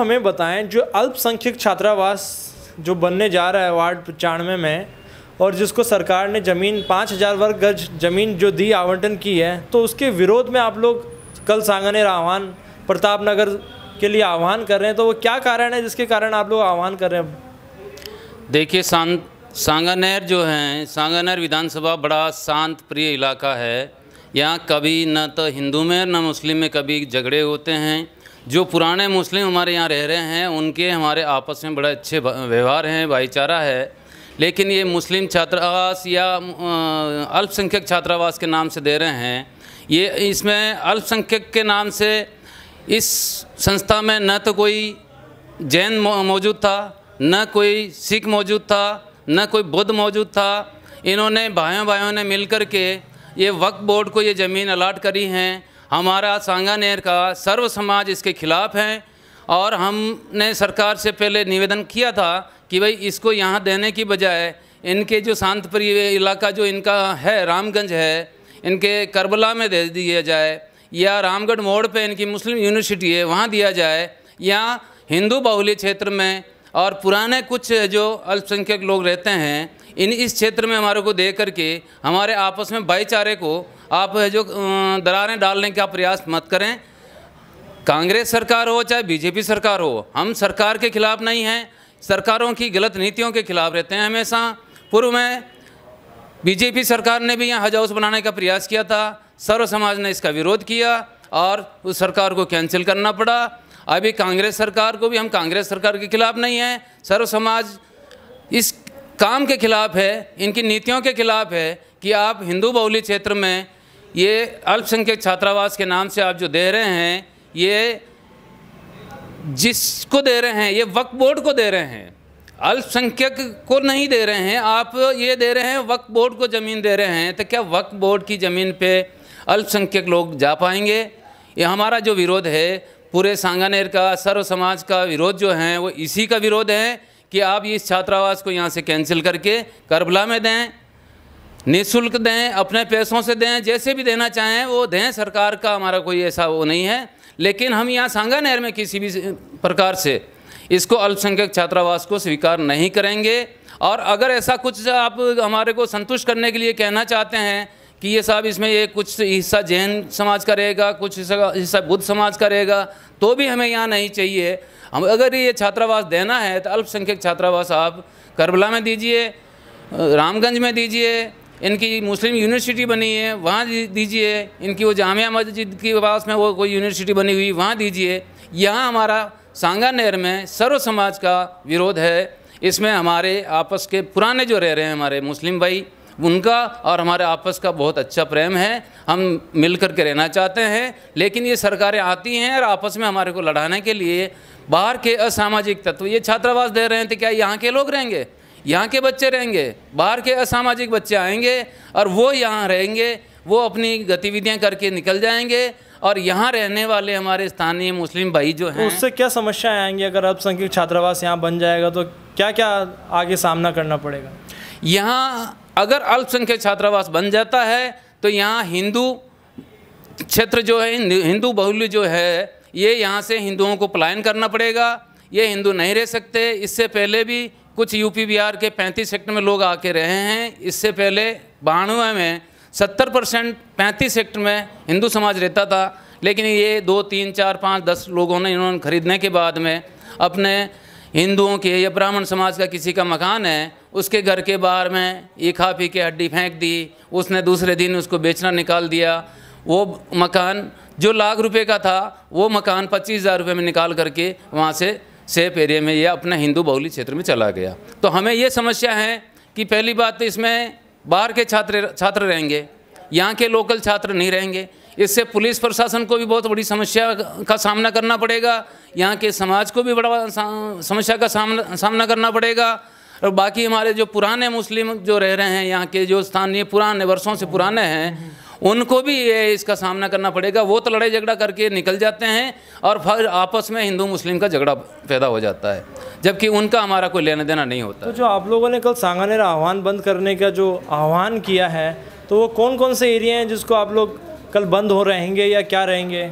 हमें बताएं जो अल्पसंख्यक छात्रावास जो बनने जा रहा है वार्ड पचानवे में और जिसको सरकार ने ज़मीन पाँच हज़ार वर्ग गज ज़मीन जो दी आवंटन की है तो उसके विरोध में आप लोग कल सांगने आह्वान प्रताप नगर के लिए आह्वान कर रहे हैं तो वो क्या कारण है जिसके कारण आप लोग आह्वान कर रहे हैं देखिए शांत सांगानेर जो हैं सांगानेर विधानसभा बड़ा शांत प्रिय इलाका है यहाँ कभी न तो हिंदू में न मुस्लिम में कभी झगड़े होते हैं जो पुराने मुस्लिम हमारे यहाँ रह रहे हैं उनके हमारे आपस में बड़े अच्छे व्यवहार हैं भाईचारा है लेकिन ये मुस्लिम छात्रावास या अल्पसंख्यक छात्रावास के नाम से दे रहे हैं ये इसमें अल्पसंख्यक के नाम से इस संस्था में न तो कोई जैन मौजूद था न कोई सिख मौजूद था न कोई बुद्ध मौजूद था इन्होंने भाइयों भाइयों ने मिलकर के ये वक्फ बोर्ड को ये ज़मीन अलाट करी हैं हमारा सांगानेर का सर्व समाज इसके खिलाफ़ है और हमने सरकार से पहले निवेदन किया था कि भाई इसको यहाँ देने की बजाय इनके जो शांत प्रिय इलाका जो इनका है रामगंज है इनके करबला में दे दिया जाए या रामगढ़ मोड़ पे इनकी मुस्लिम यूनिवर्सिटी है वहाँ दिया जाए या हिंदू बाहुल्य क्षेत्र में और पुराने कुछ जो अल्पसंख्यक लोग रहते हैं इन इस क्षेत्र में हमारे को दे करके हमारे आपस में भाईचारे को आप जो दरारें डालने का प्रयास मत करें कांग्रेस सरकार हो चाहे बीजेपी सरकार हो हम सरकार के खिलाफ नहीं हैं सरकारों की गलत नीतियों के खिलाफ रहते हैं हमेशा पूर्व में बीजेपी सरकार ने भी यहाँ हज हाउस बनाने का प्रयास किया था सर्व समाज ने इसका विरोध किया और उस सरकार को कैंसिल करना पड़ा अभी कांग्रेस सरकार को भी हम कांग्रेस सरकार के खिलाफ नहीं हैं सर्व समाज इस काम के खिलाफ है इनकी नीतियों के खिलाफ है कि आप हिंदू बहुली क्षेत्र में ये अल्पसंख्यक छात्रावास के नाम से आप जो दे रहे हैं ये जिसको दे रहे हैं ये वक्फ बोर्ड को दे रहे हैं अल्पसंख्यक को नहीं दे रहे हैं आप ये दे रहे हैं वक्फ बोर्ड को ज़मीन दे रहे हैं तो क्या वक्फ बोर्ड की ज़मीन पे अल्पसंख्यक लोग जा पाएंगे ये हमारा जो विरोध है पूरे सांगानेर का सर्व समाज का विरोध जो है वो इसी का विरोध है कि आप इस छात्रावास को यहाँ से कैंसिल करके करबला में दें निःशुल्क दें अपने पैसों से दें जैसे भी देना चाहें वो दें सरकार का हमारा कोई ऐसा वो नहीं है लेकिन हम यहाँ सांगा नहर में किसी भी प्रकार से इसको अल्पसंख्यक छात्रावास को स्वीकार नहीं करेंगे और अगर ऐसा कुछ आप हमारे को संतुष्ट करने के लिए कहना चाहते हैं कि ये साहब इसमें ये कुछ हिस्सा जैन समाज का रहेगा कुछ हिस्सा बुद्ध समाज का रहेगा तो भी हमें यहाँ नहीं चाहिए हम अगर ये छात्रावास देना है तो अल्पसंख्यक छात्रावास आप करबला में दीजिए रामगंज में दीजिए इनकी मुस्लिम यूनिवर्सिटी बनी है वहाँ दीजिए इनकी वो जामिया मस्जिद के पास में वो कोई यूनिवर्सिटी बनी हुई वहाँ दीजिए यहाँ हमारा सांगा नहर में सर्व समाज का विरोध है इसमें हमारे आपस के पुराने जो रह रहे हैं हमारे मुस्लिम भाई उनका और हमारे आपस का बहुत अच्छा प्रेम है हम मिल कर के रहना चाहते हैं लेकिन ये सरकारें आती हैं और आपस में हमारे को लड़ाने के लिए बाहर के असामाजिक तत्व ये छात्रावास दे रहे हैं तो क्या यहाँ के लोग रहेंगे यहाँ के बच्चे रहेंगे बाहर के असामाजिक बच्चे आएंगे और वो यहाँ रहेंगे वो अपनी गतिविधियाँ करके निकल जाएंगे और यहाँ रहने वाले हमारे स्थानीय मुस्लिम भाई जो तो हैं तो उससे क्या समस्याएं आएंगी अगर अल्पसंख्यक छात्रावास यहाँ बन जाएगा तो क्या क्या आगे सामना करना पड़ेगा यहाँ अगर अल्पसंख्यक छात्रावास बन जाता है तो यहाँ हिंदू क्षेत्र जो है हिंदू बहुल्य जो है ये यहाँ से हिंदुओं को पलायन करना पड़ेगा ये हिंदू नहीं रह सकते इससे पहले भी कुछ यूपी बिहार के 35 सेक्टर में लोग आके रहे हैं इससे पहले बानवे में 70 परसेंट पैंतीस सेक्टर में हिंदू समाज रहता था लेकिन ये दो तीन चार पाँच दस लोगों ने इन्होंने खरीदने के बाद में अपने हिंदुओं के या ब्राह्मण समाज का किसी का मकान है उसके घर के बाहर में ये खा पी के हड्डी फेंक दी उसने दूसरे दिन उसको बेचना निकाल दिया वो मकान जो लाख रुपए का था वो मकान पच्चीस हज़ार रुपये में निकाल करके वहाँ से सेफ एरिया में या अपना हिंदू बहुली क्षेत्र में चला गया तो हमें ये समस्या है कि पहली बात तो इसमें बाहर के छात्र छात्र रहेंगे यहाँ के लोकल छात्र नहीं रहेंगे इससे पुलिस प्रशासन को भी बहुत बड़ी समस्या का सामना करना पड़ेगा यहाँ के समाज को भी बड़ा समस्या का सामना सामना करना पड़ेगा और बाकी हमारे जो पुराने मुस्लिम जो रह रहे हैं यहाँ के जो स्थानीय पुराने वर्षों से पुराने हैं उनको भी ये इसका सामना करना पड़ेगा वो तो लड़ाई झगड़ा करके निकल जाते हैं और फिर आपस में हिंदू मुस्लिम का झगड़ा पैदा हो जाता है जबकि उनका हमारा कोई लेना देना नहीं होता तो जो आप लोगों ने कल सांगानेर आह्वान बंद करने का जो आह्वान किया है तो वो कौन कौन से एरिया हैं जिसको आप लोग कल बंद हो रहेंगे या क्या रहेंगे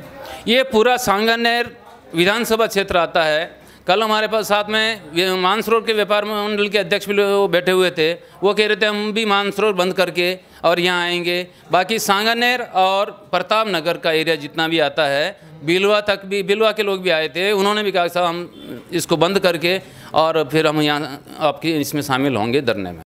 ये पूरा सांगानेर विधानसभा क्षेत्र आता है कल हमारे पास साथ में मानसरोवर के व्यापार मंडल के अध्यक्ष भी वो बैठे हुए थे वो कह रहे थे हम भी मानसरोवर बंद करके और यहाँ आएंगे बाकी सांगानेर और प्रताप नगर का एरिया जितना भी आता है बिलवा तक भी बिलवा के लोग भी आए थे उन्होंने भी कहा साहब हम इसको बंद करके और फिर हम यहाँ आपके इसमें शामिल होंगे धरने में